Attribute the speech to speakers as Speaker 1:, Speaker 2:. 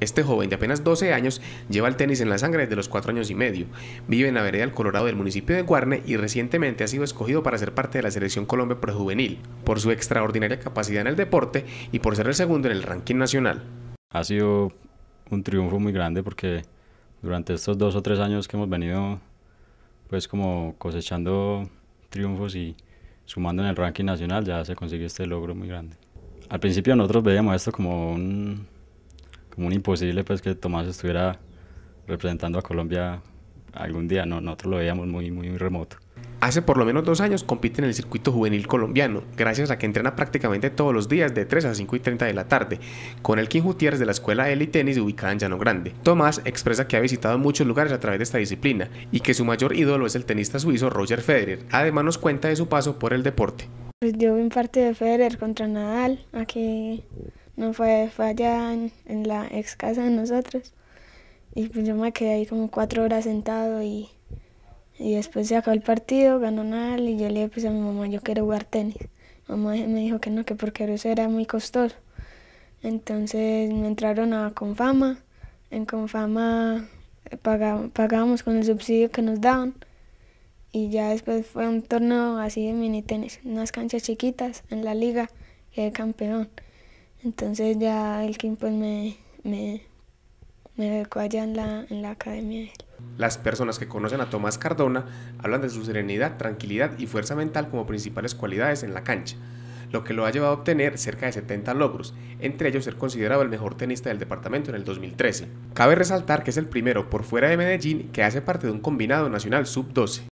Speaker 1: Este joven de apenas 12 años lleva el tenis en la sangre desde los 4 años y medio, vive en la vereda del Colorado del municipio de Guarne y recientemente ha sido escogido para ser parte de la selección Colombia prejuvenil, por su extraordinaria capacidad en el deporte y por ser el segundo en el ranking nacional.
Speaker 2: Ha sido un triunfo muy grande porque durante estos dos o tres años que hemos venido pues como cosechando triunfos y sumando en el ranking nacional ya se consigue este logro muy grande. Al principio nosotros veíamos esto como un como un imposible pues que Tomás estuviera representando a Colombia algún día, no, nosotros lo veíamos muy, muy, remoto. Hace por lo menos dos años compite en el circuito juvenil colombiano, gracias
Speaker 1: a que entrena prácticamente todos los días de 3 a 5 y 30 de la tarde, con el king Gutiérrez de la Escuela Eli Tennis ubicada en Llano Grande. Tomás expresa que ha visitado muchos lugares a través de esta disciplina y que su mayor ídolo es el tenista suizo Roger Federer. Además nos cuenta de su paso por el deporte.
Speaker 3: Pues yo un parte de Federer contra Nadal, aquí no fue, fue allá en, la ex casa de nosotros. Y pues yo me quedé ahí como cuatro horas sentado y, después se acabó el partido, ganó Nadal y yo le dije pues, a mi mamá, yo quiero jugar tenis. Mamá me dijo que no, que porque eso era muy costoso. Entonces me entraron a Confama. En Confama eh, pagábamos con el subsidio que nos daban. Y ya después fue un torneo así de mini tenis, unas canchas chiquitas en la liga, el campeón. Entonces ya el tiempo me, me, allá en la, academia
Speaker 1: Las personas que conocen a Tomás Cardona hablan de su serenidad, tranquilidad y fuerza mental como principales cualidades en la cancha, lo que lo ha llevado a obtener cerca de 70 logros, entre ellos ser considerado el mejor tenista del departamento en el 2013. Cabe resaltar que es el primero por fuera de Medellín que hace parte de un combinado nacional sub-12.